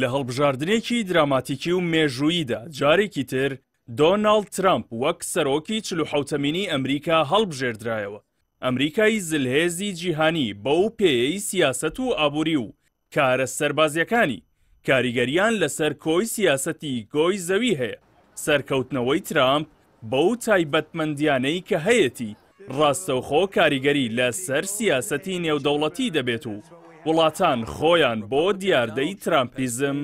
لە هەڵبژاردنێکی دراماتیکی و مێژوویدا جارێکی تر دۆناالد ترامپ وەک سەرۆکی چلوحوتەمینی ئەمریکا هەڵبژێردرایەوە ئەمریکای زلهێزی جیهانی بە و پێەی سیاست و ئابووری و کارە سەربازیەکانی کاریگەریان لەسەر کۆی سیاسەتی گۆی زەوی هەیە سەرکەوتنەوەی ترامپ بە و تایبەتمەندیانەی کە هەیەتی ڕاستەوخۆ کاریگەری لەسەر سیاسەتی نێودەوڵەتی دەبێت و وڵاتان خۆیان بۆ دیاردەی ترامپیزم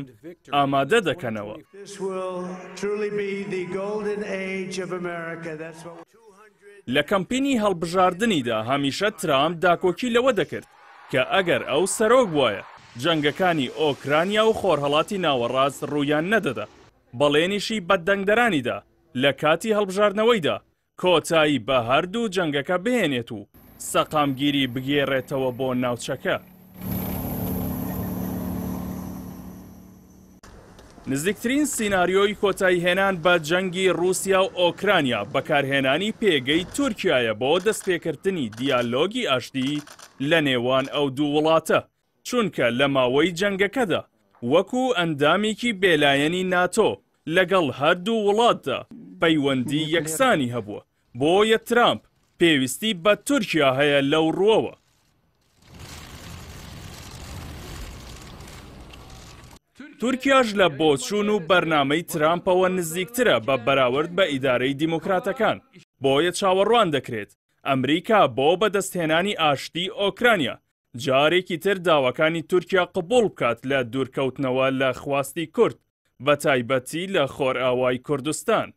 ئامادە دەکەنەوە. لە کەمپینی هەڵبژاردنیدا هەمیشە ترام داکۆکی لەوە دەکرد کە ئەگەر ئەو سەرۆک وایە جەنگەکانی ئۆکرانیا و خۆرهڵاتی ناوەڕاست ڕوویان نەدەدا بەڵێنیشی بەدەنگدەرانیدا لە کاتی هەڵبژارنەوەیدا کۆتایی بە هەردوو جەنگەکە بهێنێت و سەقامگیری بگێڕێتەوە بۆ ناوچەکە. نزیکترین سیناریۆی کۆتایی هێنان بە جەنگی رووسیا و ئۆکرانیا بەکارهێنانی پێگەی تورکایە بۆ دەستپێکردنی دیالۆگی ئاشتی لە نێوان ئەو دوو وڵاتە چونکە لە ماوەی جەنگەکەدا وەکو ئەندامێکی بێلایەنی ناتۆ لەگەڵ هەردوو وڵاتدا پەیوەندی یەکسانی هەبووە بۆیە ترامپ پێویستی بە تورکیا هەیە لەو ڕۆوە تورکیاش لە بۆچوون و بەرنمەی ترامپەوە نزیکترە بە بەراورد بە ئیدارەی دیموکراتەکان بۆیە چاوەڕوان دەکرێت ئەمریکا بۆ بەدەستهێنانی ئاشتی ئۆکرانیا جارێکی تر داواکانی تورکیا قبول بکات لە دوورکەوتنەوە لە خواستی کورد بە تایبەتی لە خۆرئاوای کوردستان.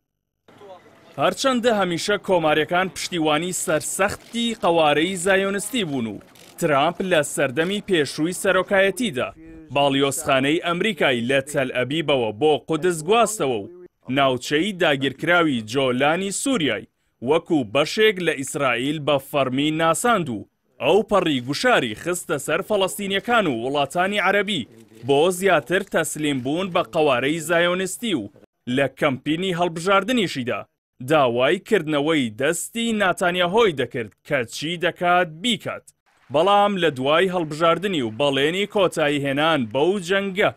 هەرچەندە هەمیشە کۆماریەکان پشتیوانی سەرسەختی قوارەی زایۆنستی بوون و ترامپ لە سەردەمی پێشووی سەرۆکایەتیدا باڵیۆسخانەی ئەمریکای لە چەل ئەبیبەوە بۆ قودس گواستەوە و ناوچەی داگیرکراوی جۆلانی سووریای وەکو بەشێک لە ئیسرائیل بە فەرمی ناساند و ئەو پەڕی گوشاری خستە سەر فەڵستینیەکان و وڵاتانی عەربی بۆ زیاتر تەسلیم بوون بە قوارەی زایۆنستی و لە کەمپینی هەڵبژاردننیشیدا داوای کردنەوەی دەستی ناتانیاهۆی دەکرد کە چی دەکات بیکات بەڵام لە دوای هەڵبژاردننی و بەڵێنی کۆتایی هێنان بەو جەنگە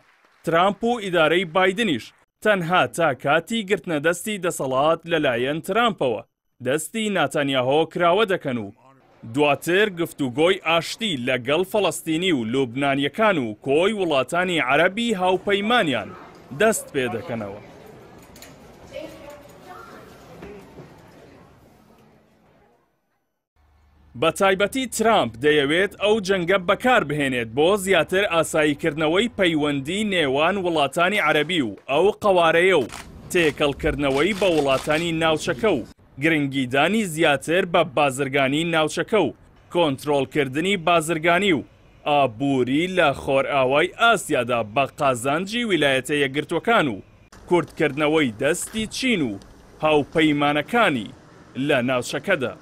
ترامپ و ئیدارەی بادنیش تەنها تا کاتی گرتنەدەستی دەسەڵات لەلایەن ترامپەوە دەستی ناتانیاهۆ کراوە دەکەن و دواتر گفتوگۆی ئاشتی لەگەڵ فەڵستینی و لوبنانیەکان و کۆی وڵاتانی عەربی هاوپەیمانیان دەست پێ دەکەنەوە. بە تایبەتی ترامپ دەیەوێت ئەو جەنگە بەکار بهێنێت بۆ زیاتر ئاساییکردنەوەی پەیوەندی نێوان وڵاتانی عەربی و ئەو قوارەیە و تێکەڵکردنەوەی بە وڵاتانی ناوچەکە و گرنگیدانی زیاتر بە بازرگانی ناوچەکە و کۆنتترۆلکردنی بازرگانی و ئابووری لە خۆرئاوای ئاسیادا بە قازانجی ویلایەتە یەگرتوەکان و کورتکردنەوەی دەستی چین و هاوپەیمانەکانی لە ناوچەکەدا.